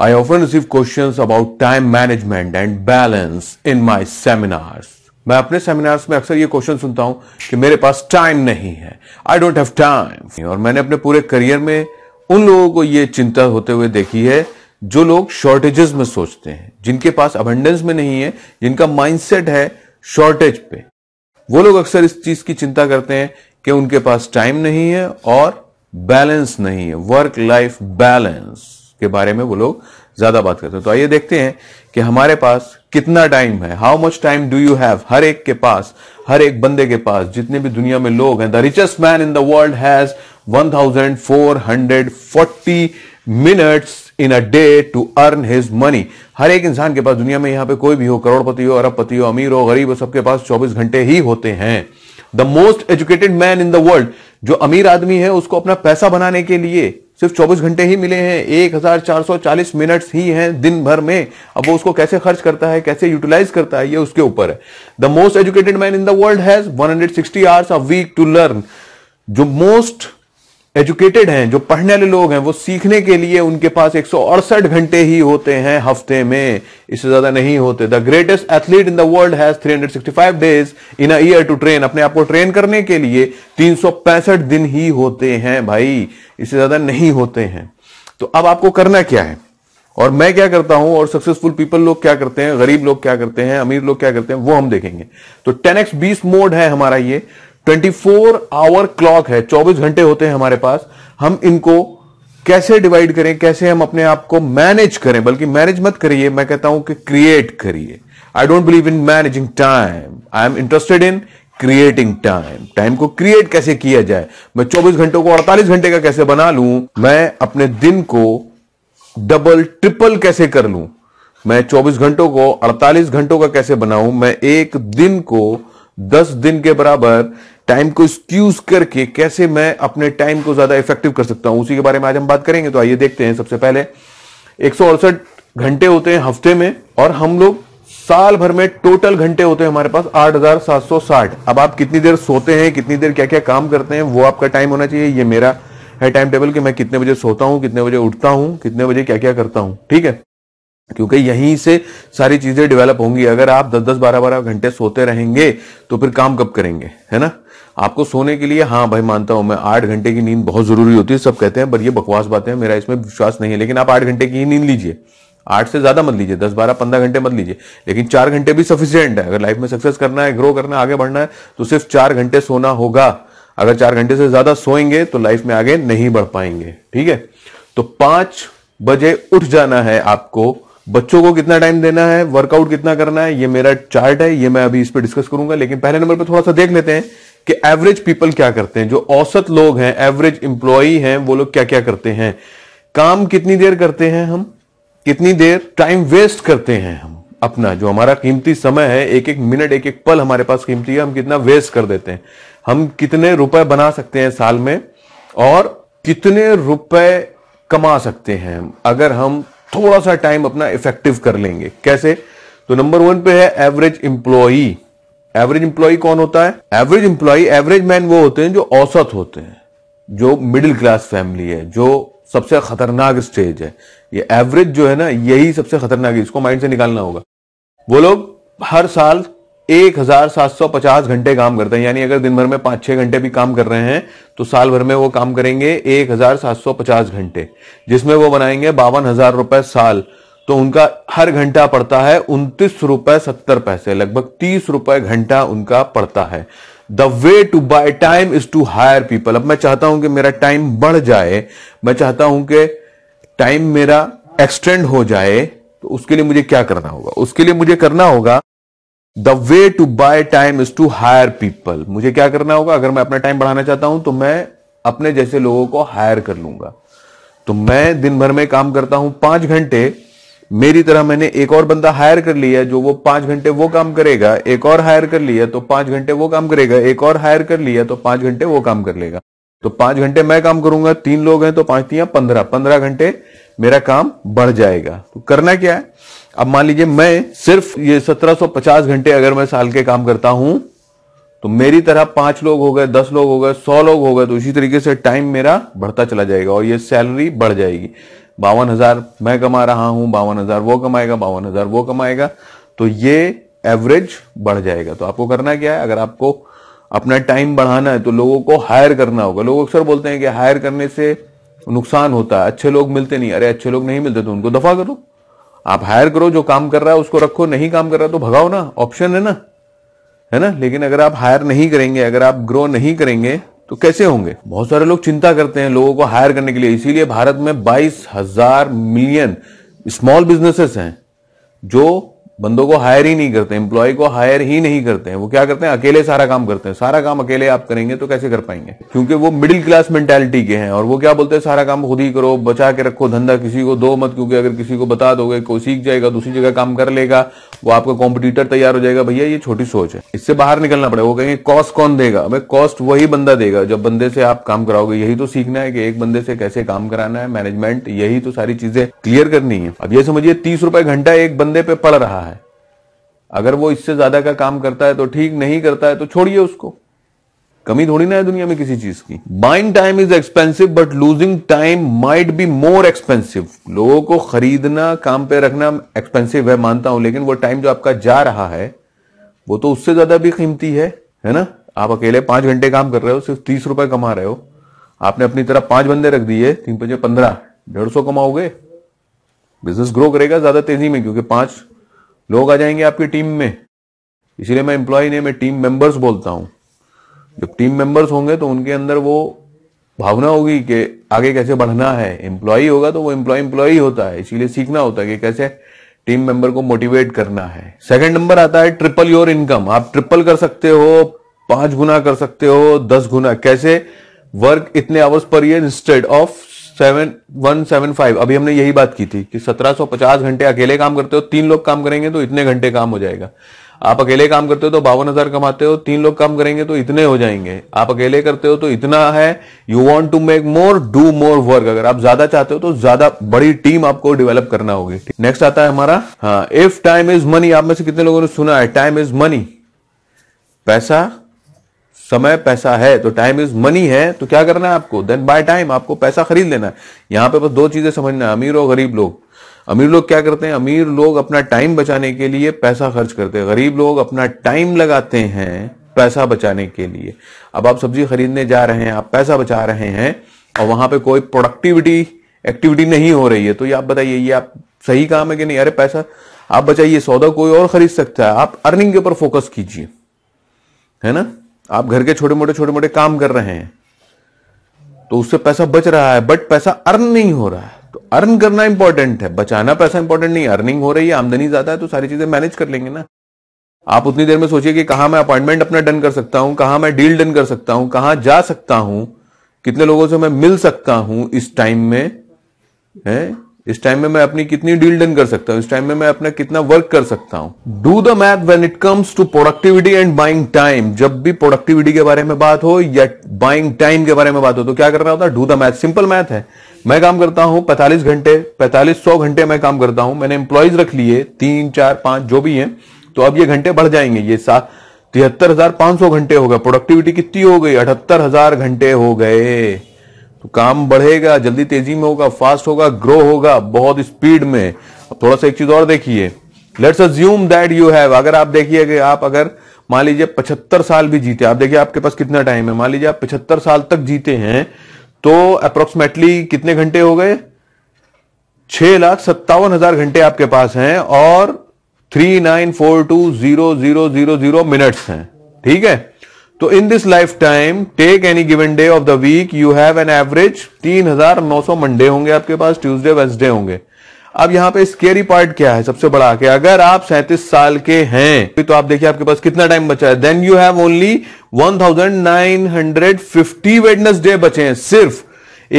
I often receive questions about time management and balance in my seminars. मैं अपने seminars में अक्सर ये क्वेश्चन सुनता हूं कि मेरे पास टाइम नहीं है आई डोंट हैव टाइम और मैंने अपने पूरे करियर में उन लोगों को ये चिंता होते हुए देखी है जो लोग शॉर्टेजेस में सोचते हैं जिनके पास अबंडेंस में नहीं है जिनका माइंडसेट है शॉर्टेज पे वो लोग अक्सर इस चीज की चिंता करते हैं कि उनके पास टाइम नहीं है और बैलेंस नहीं है वर्क लाइफ बैलेंस के बारे में वो लोग ज्यादा बात करते हैं तो आइए देखते हैं कि हमारे पास कितना टाइम है how much time do you have हर एक के पास हर एक बंदे के पास जितने भी दुनिया में लोग हैं the richest man in the world has 1440 minutes in a day to earn his money हर एक इंसान के पास दुनिया में यहां पे कोई भी हो करोड़पति हो अरबपति हो अमीर हो गरीब हो सबके पास 24 घंटे ही होते हैं the most educated man in the world जो अमीर आदमी है उसको अपना पैसा बनाने के लिए सिर्फ 24 घंटे ही मिले हैं 1440 मिनट्स ही हैं दिन भर में अब वो उसको कैसे खर्च करता है कैसे यूटिलाइज करता है ये उसके ऊपर है the most educated man in the world has 160 hours a week to learn जो मोस्ट एजुकेटेड हैं जो पढ़ने वाले लोग हैं वो सीखने के लिए उनके पास एक घंटे ही होते हैं हफ्ते में इससे ज्यादा नहीं होते the greatest athlete in the world has 365 days in year to train अपने आप को ट्रेन करने के लिए तीन दिन ही होते हैं भाई इससे ज्यादा नहीं होते हैं तो अब आपको करना क्या है और मैं क्या करता हूं और सक्सेसफुल पीपल लोग क्या करते हैं गरीब लोग क्या करते हैं अमीर लोग क्या करते हैं वो हम देखेंगे तो टेन एक्स बीस मोड है हमारा ये ट्वेंटी फोर आवर क्लॉक है चौबीस घंटे होते हैं हमारे पास हम इनको कैसे डिवाइड करें कैसे हम अपने आप को मैनेज करें बल्कि मैनेज मत करिए मैं कहता हूं कि क्रिएट करिए I don't believe in managing time I am interested in creating time time को क्रिएट कैसे किया जाए मैं 24 घंटों को 48 घंटे का कैसे बना लूं मैं अपने दिन को डबल ट्रिपल कैसे कर लूं मैं 24 घंटों को 48 घंटों का कैसे बनाऊं मैं एक दिन को 10 दिन के बराबर टाइम को स्क्यूज करके कैसे मैं अपने टाइम को ज्यादा इफेक्टिव कर सकता हूं उसी के बारे में आज हम बात करेंगे तो आइए देखते हैं सबसे पहले एक घंटे होते हैं हफ्ते में और हम लोग साल भर में टोटल घंटे होते हैं हमारे पास 8,760 अब आप कितनी देर सोते हैं कितनी देर क्या क्या काम करते हैं वो आपका टाइम होना चाहिए ये मेरा है टाइम टेबल कि मैं कितने बजे सोता हूं कितने बजे उठता हूँ कितने बजे क्या क्या करता हूँ ठीक है क्योंकि यहीं से सारी चीजें डेवलप होंगी अगर आप 10 10 बारह बारह घंटे सोते रहेंगे तो फिर काम कब करेंगे है ना आपको सोने के लिए हाँ भाई मानता हूं मैं आठ घंटे की नींद बहुत जरूरी होती है सब कहते हैं पर ये बकवास बातें मेरा इसमें विश्वास नहीं है लेकिन आप आठ घंटे की ही नींद लीजिए आठ से ज्यादा मत लीजिए दस बारह पंद्रह घंटे मत लीजिए लेकिन चार घंटे भी सफिशियंट है अगर लाइफ में सक्सेस करना है ग्रो करना है आगे बढ़ना है तो सिर्फ चार घंटे सोना होगा अगर चार घंटे से ज्यादा सोएंगे तो लाइफ में आगे नहीं बढ़ पाएंगे ठीक है तो पांच बजे उठ जाना है आपको बच्चों को कितना टाइम देना है वर्कआउट कितना करना है ये मेरा चार्ट है ये मैं अभी इस पर डिस्कस करूंगा लेकिन पहले नंबर पर थोड़ा सा देख लेते हैं कि एवरेज पीपल क्या करते हैं जो औसत लोग हैं एवरेज इंप्लॉई हैं वो लोग क्या क्या करते हैं काम कितनी देर करते हैं हम कितनी देर टाइम वेस्ट करते हैं हम अपना जो हमारा कीमती समय है एक एक मिनट एक एक पल हमारे पास कीमती है हम कितना वेस्ट कर देते हैं हम कितने रुपए बना सकते हैं साल में और कितने रुपए कमा सकते हैं अगर हम थोड़ा सा टाइम अपना इफेक्टिव कर लेंगे कैसे तो नंबर वन पे है एवरेज इंप्लॉई एवरेज इंप्लॉई कौन होता है एवरेज इंप्लॉई एवरेज मैन वो होते हैं जो औसत होते हैं जो मिडिल क्लास फैमिली है जो सबसे खतरनाक स्टेज है ये एवरेज जो है ना यही सबसे खतरनाक है इसको माइंड से निकालना होगा वो लोग हर साल एक हजार सात सौ पचास घंटे काम करते हैं यानी अगर दिन भर में पांच छह घंटे भी काम कर रहे हैं तो साल भर में वो काम करेंगे एक हजार सात सौ पचास घंटे जिसमें वो बनाएंगे बावन हजार रुपए साल तो उनका हर घंटा पड़ता है उनतीस रुपए सत्तर पैसे लगभग तीस रुपए घंटा उनका पड़ता है the way to buy time is to hire people अब मैं चाहता हूं कि मेरा टाइम बढ़ जाए मैं चाहता हूं कि टाइम मेरा एक्सटेंड हो जाए तो उसके लिए मुझे क्या करना होगा उसके लिए मुझे करना होगा the way to buy time is to hire people मुझे क्या करना होगा अगर मैं अपना टाइम बढ़ाना चाहता हूं तो मैं अपने जैसे लोगों को हायर कर लूंगा तो मैं दिन भर में काम करता हूं पांच घंटे मेरी तरह मैंने एक और बंदा हायर कर लिया जो वो पांच घंटे वो काम करेगा एक और हायर कर लिया तो पांच घंटे वो काम करेगा एक और हायर कर लिया तो पांच घंटे वो काम कर लेगा तो पांच घंटे मैं काम करूंगा तीन लोग हैं तो पांच तीन पंद्रह पंद्रह घंटे मेरा काम बढ़ जाएगा तो करना क्या है अब मान लीजिए मैं सिर्फ ये 1750 घंटे अगर मैं साल के काम करता हूं तो मेरी तरह पांच लोग हो गए दस लोग हो गए सौ लोग हो गए तो इसी तरीके से टाइम मेरा बढ़ता चला जाएगा और ये सैलरी बढ़ जाएगी बावन हजार मैं कमा रहा हूं बावन हजार वो कमाएगा बावन हजार वो कमाएगा तो ये एवरेज बढ़ जाएगा तो आपको करना क्या है अगर आपको अपना टाइम बढ़ाना है तो लोगों को हायर करना होगा लोग अक्सर बोलते हैं कि हायर करने से नुकसान होता है अच्छे लोग मिलते नहीं अरे अच्छे लोग नहीं मिलते तो उनको दफा करो आप हायर करो जो काम कर रहा है उसको रखो नहीं काम कर रहा तो भगाओ ना ऑप्शन है ना है ना लेकिन अगर आप हायर नहीं करेंगे अगर आप ग्रो नहीं करेंगे तो कैसे होंगे बहुत सारे लोग चिंता करते हैं लोगों को हायर करने के लिए इसीलिए भारत में बाईस हजार मिलियन स्मॉल बिजनेसेस हैं जो बंदों को हायर ही नहीं करते एम्प्लॉय को हायर ही नहीं करते हैं वो क्या करते हैं अकेले सारा काम करते हैं सारा काम अकेले आप करेंगे तो कैसे कर पाएंगे क्योंकि वो मिडिल क्लास मेंटेलिटी के हैं और वो क्या बोलते हैं सारा काम खुद ही करो बचा के रखो धंधा किसी को दो मत क्योंकि अगर किसी को बता दोगे कोई सीख जाएगा दूसरी जगह काम कर लेगा वो आपका कॉम्पिटिटर तैयार हो जाएगा भैया ये छोटी सोच है इससे बाहर निकलना पड़ेगा वो कहेंगे कॉस्ट कौन देगा भाई कॉस्ट वही बंदा देगा जब बंदे से आप काम कराओगे यही तो सीखना है कि एक बंदे से कैसे काम कराना है मैनेजमेंट यही तो सारी चीजें क्लियर करनी है अब ये समझिए तीस रुपए घंटा एक बंदे पे पड़ रहा है अगर वो इससे ज्यादा का काम करता है तो ठीक नहीं करता है तो छोड़िए उसको कमी थोड़ी ना है दुनिया में किसी चीज की buying time is expensive but losing time might be more expensive लोगों को खरीदना काम पे रखना एक्सपेंसिव है मानता हूं लेकिन वो टाइम जो आपका जा रहा है वो तो उससे ज्यादा भी कीमती है है ना आप अकेले पांच घंटे काम कर रहे हो सिर्फ तीस रुपए कमा रहे हो आपने अपनी तरफ पांच बंदे रख दिए तीन पंजे पंद्रह डेढ़ सौ कमाओगे बिजनेस ग्रो करेगा ज्यादा तेजी में क्योंकि पांच लोग आ जाएंगे आपकी टीम में इसलिए मैं एम्प्लॉय नहीं मैं टीम मेंबर्स बोलता हूं जब टीम मेंबर्स होंगे तो उनके अंदर वो भावना होगी कि आगे कैसे बढ़ना है एम्प्लॉय होगा तो वो एम्प्लॉय एम्प्लॉय होता है इसीलिए सीखना होता है कि कैसे टीम मेंबर को मोटिवेट करना है सेकंड नंबर आता है ट्रिपल योर इनकम आप ट्रिपल कर सकते हो पांच गुना कर सकते हो दस गुना कैसे वर्क इतने hours per year instead of seven one seven five अभी हमने यही बात की थी कि सत्रह सौ पचास घंटे अकेले काम करते हो तीन लोग काम करेंगे तो इतने घंटे काम हो जाएगा आप अकेले काम करते हो तो बावन हजार कमाते हो तीन लोग काम करेंगे तो इतने हो जाएंगे आप अकेले करते हो तो इतना है you want to make more do more work अगर आप ज्यादा चाहते हो तो ज्यादा बड़ी टीम आपको डेवलप करना होगी नेक्स्ट आता है हमारा हाँ इफ टाइम इज मनी आप में से कितने लोगों ने सुना है टाइम इज मनी पैसा समय पैसा है तो टाइम इज मनी है तो क्या करना है आपको देन बाय टाइम आपको पैसा खरीद लेना है यहां पे बस दो चीजें समझना है अमीर और गरीब लोग अमीर लोग क्या करते हैं अमीर लोग अपना टाइम बचाने के लिए पैसा खर्च करते हैं गरीब लोग अपना टाइम लगाते हैं पैसा बचाने के लिए अब आप सब्जी खरीदने जा रहे हैं आप पैसा बचा रहे हैं और वहां पे कोई प्रोडक्टिविटी एक्टिविटी नहीं हो रही है तो ये आप बताइए ये आप सही काम है कि नहीं अरे पैसा आप बचाइए सौदा कोई और खरीद सकता है आप अर्निंग के ऊपर फोकस कीजिए है ना आप घर के छोटे मोटे छोटे मोटे काम कर रहे हैं तो उससे पैसा बच रहा है बट पैसा अर्न नहीं हो रहा है तो अर्न करना इंपॉर्टेंट है बचाना पैसा इंपॉर्टेंट नहीं अर्निंग हो रही है आमदनी ज्यादा है तो सारी चीजें मैनेज कर लेंगे ना आप उतनी देर में सोचिए कि कहां मैं अपॉइंटमेंट अपना डन कर सकता हूं कहां मैं डील डन कर सकता हूं कहां जा सकता हूं कितने लोगों से मैं मिल सकता हूं इस टाइम में है इस टाइम में मैं अपनी कितनी डील डन कर सकता हूं इस टाइम में मैं अपना कितना वर्क कर सकता हूँ do the math when it comes to productivity and buying time जब भी प्रोडक्टिविटी के बारे में बात हो या बाइंग टाइम के बारे में बात हो तो क्या करना होता है do the math simple math है मैं काम करता हूं पैंतालीस घंटे पैंतालीस सौ घंटे मैं काम करता हूं मैंने इंप्लॉयज रख लिए तीन चार पांच जो भी है तो अब ये घंटे बढ़ जाएंगे ये सात तिहत्तर हजार पांच सौ घंटे हो गए प्रोडक्टिविटी कितनी हो गई अठहत्तर हजार घंटे हो गए तो काम बढ़ेगा जल्दी तेजी में होगा फास्ट होगा ग्रो होगा बहुत स्पीड में अब थोड़ा सा एक चीज और देखिए let's assume that you have अगर आप देखिए कि आप अगर मान लीजिए पचहत्तर साल भी जीते आप देखिए आपके पास कितना टाइम है मान लीजिए आप पचहत्तर साल तक जीते हैं तो अप्रोक्सीमेटली कितने घंटे हो गए छह लाख सत्तावन हजार घंटे आपके पास हैं और three nine four two zero zero zero zero minutes हैं ठीक है तो in this life time take any given day of the week you have an average तीन हजार नौ सौ मंडे होंगे आपके पास ट्यूसडे वेंसडे होंगे अब यहाँ पे स्केरी पार्ट क्या है सबसे बड़ा कि अगर आप सैंतीस साल के हैं तो आप देखिए आपके पास कितना टाइम बचा है then you have only one thousand nine hundred fifty Wednesday बचे हैं सिर्फ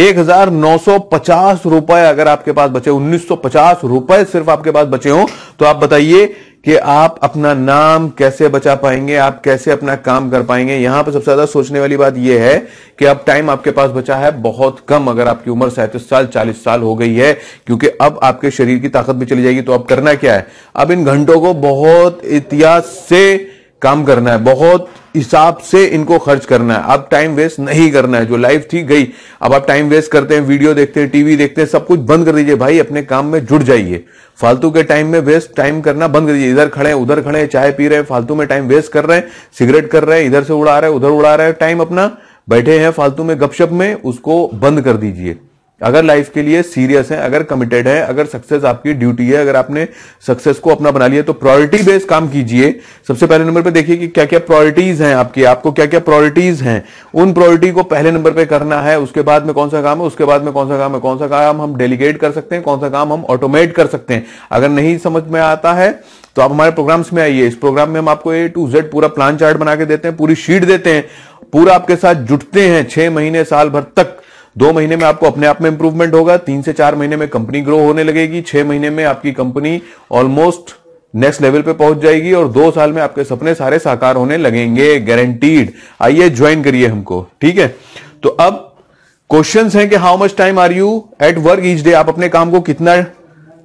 एक हजार नौ सौ पचास रुपए अगर आपके पास बचे उन्नीस सौ पचास रुपए सिर्फ आपके पास बचे हो तो आप बताइए कि आप अपना नाम कैसे बचा पाएंगे आप कैसे अपना काम कर पाएंगे यहां पर सबसे ज्यादा सोचने वाली बात यह है कि अब टाइम आपके पास बचा है बहुत कम अगर आपकी उम्र सैंतीस साल चालीस साल हो गई है क्योंकि अब आपके शरीर की ताकत भी चली जाएगी तो अब करना क्या है अब इन घंटों को बहुत इतिहास से काम करना है बहुत हिसाब से इनको खर्च करना है अब टाइम वेस्ट नहीं करना है जो लाइफ थी गई अब आप टाइम वेस्ट करते हैं वीडियो देखते हैं टीवी देखते हैं सब कुछ बंद कर दीजिए भाई अपने काम में जुड़ जाइए फालतू के टाइम में वेस्ट टाइम करना बंद कर दीजिए इधर खड़े उधर खड़े चाय पी रहे हैं फालतू में टाइम वेस्ट कर रहे हैं सिगरेट कर रहे हैं इधर से उड़ा रहे हैं उधर उड़ा रहे हैं टाइम अपना बैठे हैं फालतू में गपशप में उसको बंद कर दीजिए अगर लाइफ के लिए सीरियस है अगर कमिटेड है अगर सक्सेस आपकी ड्यूटी है अगर आपने सक्सेस को अपना बना लिया तो प्रायोरिटी बेस्ड काम कीजिए सबसे पहले नंबर पे देखिए कि क्या क्या प्रायोरिटीज हैं आपकी आपको क्या क्या प्रायोरिटीज हैं उन प्रायोरिटी को पहले नंबर पे करना है उसके बाद में कौन सा काम है उसके बाद में कौन सा काम है कौन सा काम हम डेलीगेट कर सकते हैं कौन सा काम हम ऑटोमेट कर सकते हैं अगर नहीं समझ में आता है तो आप हमारे प्रोग्राम्स में आइए इस प्रोग्राम में हम आपको ए टू जेड पूरा प्लान चार्ट बना के देते हैं पूरी शीट देते हैं पूरा आपके साथ जुटते हैं छह महीने साल भर तक दो महीने में आपको अपने आप में इंप्रूवमेंट होगा तीन से चार महीने में कंपनी ग्रो होने लगेगी छह महीने में आपकी कंपनी ऑलमोस्ट नेक्स्ट लेवल पे पहुंच जाएगी और दो साल में आपके सपने सारे साकार होने लगेंगे गारंटीड आइए ज्वाइन करिए हमको ठीक है तो अब क्वेश्चन है कि how much time are you at work each day आप अपने काम को कितना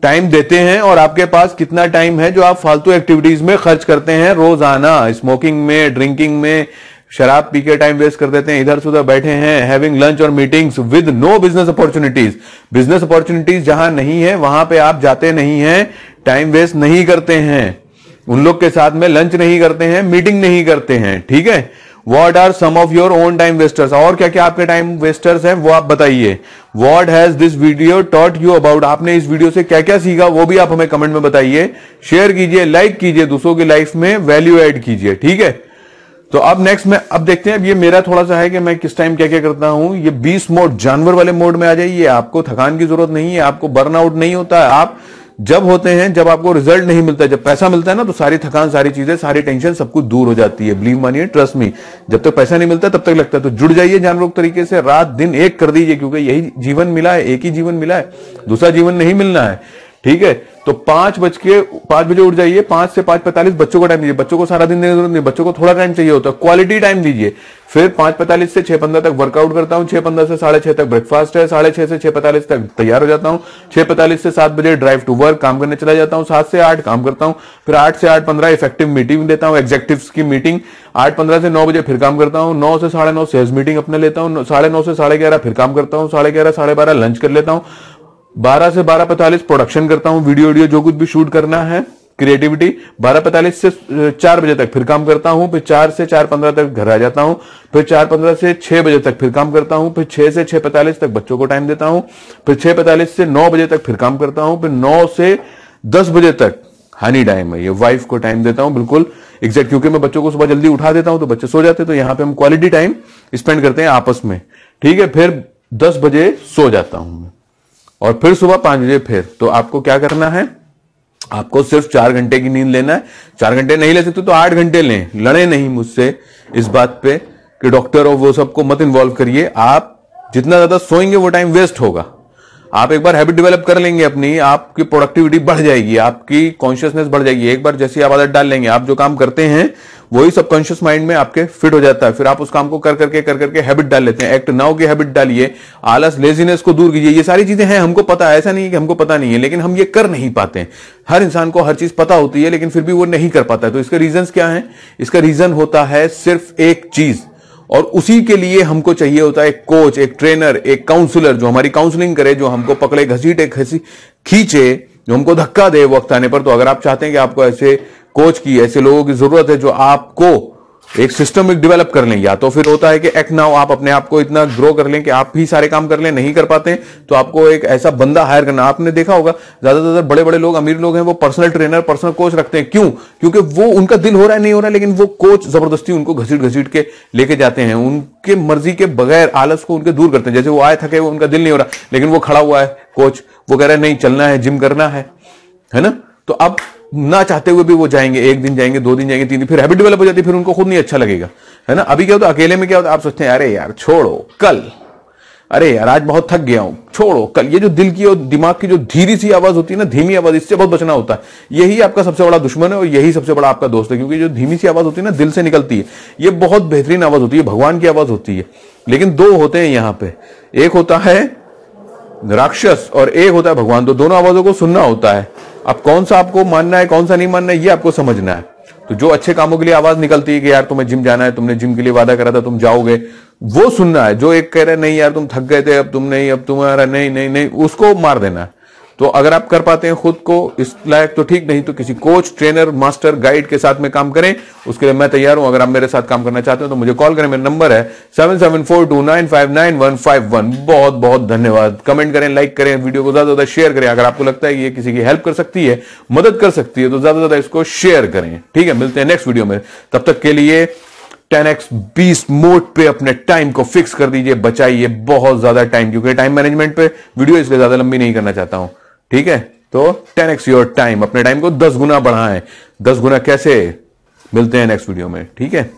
टाइम देते हैं और आपके पास कितना टाइम है जो आप फालतू एक्टिविटीज में खर्च करते हैं रोजाना स्मोकिंग में ड्रिंकिंग में शराब पी के टाइम वेस्ट कर देते हैं इधर से उधर बैठे हैं हैविंग लंच और meetings with no business opportunities business opportunities जहां नहीं है वहां पे आप जाते नहीं हैं टाइम वेस्ट नहीं करते हैं उन लोग के साथ में लंच नहीं करते हैं मीटिंग नहीं करते हैं ठीक है what are some of your own time wasters और क्या क्या आपके टाइम वेस्टर्स हैं वो आप बताइए what has this video taught you about आपने इस वीडियो से क्या क्या सीखा वो भी आप हमें कमेंट में बताइए शेयर कीजिए लाइक कीजिए दूसरों की लाइफ में वैल्यू एड कीजिए ठीक है तो अब नेक्स्ट में अब देखते हैं अब ये मेरा थोड़ा सा है कि मैं किस टाइम क्या क्या करता हूं ये बीस मोड जानवर वाले मोड में आ जाइए आपको थकान की जरूरत नहीं है आपको बर्नआउट नहीं होता है आप जब होते हैं जब आपको रिजल्ट नहीं मिलता जब पैसा मिलता है ना तो सारी थकान सारी चीजें सारी टेंशन सब कुछ दूर हो जाती है बिलीव मानिए ट्रस्ट मी जब तक पैसा नहीं मिलता तब तक लगता है तो जुड़ जाइए जानवर तरीके से रात दिन एक कर दीजिए क्योंकि यही जीवन मिला है एक ही जीवन मिला है दूसरा जीवन नहीं मिलना है ठीक है तो पांच बज के पांच बजे उठ जाइए पांच से पांच पैंतालीस बच्चों को टाइम दीजिए बच्चों को सारा दिन देने जरूरत नहीं बच्चों को थोड़ा टाइम चाहिए होता है क्वालिटी टाइम दीजिए फिर पांच पैंतालीस से छह पंद्रह तक वर्कआउट करता हूँ छह पंद्रह से साढ़े छह तक ब्रेकफास्ट है साढ़े छह से छह पैंतालीस तक तैयार हो जाता हूँ छह पैंतालीस से सात बजे ड्राइव टू वर्क काम करने चला जाता हूँ सात से आठ काम करता हूँ फिर आठ से आठ पंद्रह इफेक्टिव मीटिंग देता हूँ एग्जेक्टिव की मीटिंग आठ पंद्रह से नौ बजे फिर काम करता हूँ नौ से साढ़े नौ सेल्स मीटिंग अपने लेता हूँ साढ़े नौ से साढ़े ग्यारह फिर काम करता हूँ साढ़े ग्यारह साढ़े बारह लंच कर लेता हूँ बारह से बारह पैंतालीस प्रोडक्शन करता हूं वीडियो वीडियो जो कुछ भी शूट करना है क्रिएटिविटी बारह पैंतालीस से चार बजे तक फिर काम करता हूं फिर चार से चार पंद्रह तक घर आ जाता हूं फिर चार पंद्रह से छह बजे तक फिर काम करता हूं फिर छह से छह पैंतालीस तक बच्चों को टाइम देता हूं फिर छह पैंतालीस से नौ बजे तक फिर काम करता हूं फिर नौ से दस बजे तक हनी टाइम है ये वाइफ को टाइम देता हूं बिल्कुल एग्जैक्ट क्योंकि मैं बच्चों को सुबह जल्दी उठा देता हूं तो बच्चे सो जाते तो यहाँ पे हम क्वालिटी टाइम स्पेंड करते हैं आपस में ठीक है फिर दस बजे सो जाता हूं मैं और फिर सुबह पांच बजे फिर तो आपको क्या करना है आपको सिर्फ चार घंटे की नींद लेना है चार घंटे नहीं ले सकते तो आठ घंटे लें लड़े नहीं मुझसे इस बात पे कि डॉक्टर और वो सबको मत इन्वॉल्व करिए आप जितना ज्यादा सोएंगे वो टाइम वेस्ट होगा आप एक बार हैबिट डेवलप कर लेंगे अपनी आपकी प्रोडक्टिविटी बढ़ जाएगी आपकी कॉन्शियसनेस बढ़ जाएगी एक बार जैसी आप आदत डाल लेंगे आप जो काम करते हैं वही सबकॉन्शियस माइंड में आपके फिट हो जाता है फिर आप उस काम को कर करके कर करके हैबिट डाल लेते हैं एक्ट नाउ की हैबिट डालिए आलस लेजीनेस को दूर कीजिए ये सारी चीजें हैं हमको पता है ऐसा नहीं है कि हमको पता नहीं है लेकिन हम ये कर नहीं पाते हैं हर इंसान को हर चीज पता होती है लेकिन फिर भी वो नहीं कर पाता है तो इसके रीजन क्या है इसका रीजन होता है सिर्फ एक चीज और उसी के लिए हमको चाहिए होता है एक कोच एक ट्रेनर एक काउंसलर जो हमारी काउंसलिंग करे जो हमको पकड़े घसीटे घसी खींचे जो हमको धक्का दे वक्त आने पर तो अगर आप चाहते हैं कि आपको ऐसे कोच की ऐसे लोगों की जरूरत है जो आपको एक सिस्टम एक डेवलप कर लें या तो फिर होता है कि एक नाउ आप अपने आप को इतना ग्रो कर लें कि आप भी सारे काम कर लें नहीं कर पाते तो आपको एक ऐसा बंदा हायर करना आपने देखा होगा ज्यादातर बड़े बड़े लोग अमीर लोग हैं वो पर्सनल ट्रेनर पर्सनल कोच रखते हैं क्यों क्योंकि वो उनका दिल हो रहा है नहीं हो रहा है लेकिन वो कोच जबरदस्ती उनको घसीट घसीट के लेके जाते हैं उनके मर्जी के बगैर आलस को उनके दूर करते हैं जैसे वो आए थके वो उनका दिल नहीं हो रहा लेकिन वो खड़ा हुआ है कोच वो कह रहा है नहीं चलना है जिम करना है है ना तो अब ना चाहते हुए भी वो जाएंगे एक दिन जाएंगे दो दिन जाएंगे तीन दिन फिर हैबिट डेवलप हो जाती है फिर उनको खुद नहीं अच्छा लगेगा है ना अभी क्या होता है अकेले में क्या होता है आप सोचते हैं अरे यार छोड़ो कल अरे यार आज बहुत थक गया हूं छोड़ो कल ये जो दिल की और दिमाग की जो धीरी सी आवाज होती है ना धीमी आवाज इससे बहुत बचना होता है यही आपका सबसे बड़ा दुश्मन है और यही सबसे बड़ा आपका दोस्त है क्योंकि जो धीमी सी आवाज होती है ना दिल से निकलती है ये बहुत बेहतरीन आवाज होती है भगवान की आवाज होती है लेकिन दो होते हैं यहाँ पे एक होता है राक्षस और एक होता है भगवान तो दोनों आवाजों को सुनना होता है अब कौन सा आपको मानना है कौन सा नहीं मानना है ये आपको समझना है तो जो अच्छे कामों के लिए आवाज निकलती है कि यार तुम्हें जिम जाना है तुमने जिम के लिए वादा करा था तुम जाओगे वो सुनना है जो एक कह रहे नहीं यार तुम थक गए थे अब तुम नहीं अब तुम्हारा नहीं नहीं नहीं उसको मार देना है तो अगर आप कर पाते हैं खुद को इस लायक तो ठीक नहीं तो किसी कोच ट्रेनर मास्टर गाइड के साथ में काम करें उसके लिए मैं तैयार हूं अगर आप मेरे साथ काम करना चाहते हो तो मुझे कॉल करें मेरा नंबर है seven seven four two nine five nine one five one बहुत बहुत धन्यवाद कमेंट करें लाइक करें वीडियो को ज्यादा ज्यादा शेयर करें अगर आपको लगता है कि ये किसी की हेल्प कर सकती है मदद कर सकती है तो ज्यादा ज्यादा इसको शेयर करें ठीक है मिलते हैं नेक्स्ट वीडियो में तब तक के लिए 10x 20 मोड पे अपने टाइम को फिक्स कर दीजिए बचाइए बहुत ज्यादा टाइम क्योंकि टाइम मैनेजमेंट पे वीडियो इसलिए ज्यादा लंबी नहीं करना चाहता हूं ठीक है तो टेन एक्स योर टाइम अपने टाइम को दस गुना बढ़ाएं दस गुना कैसे मिलते हैं नेक्स्ट वीडियो में ठीक है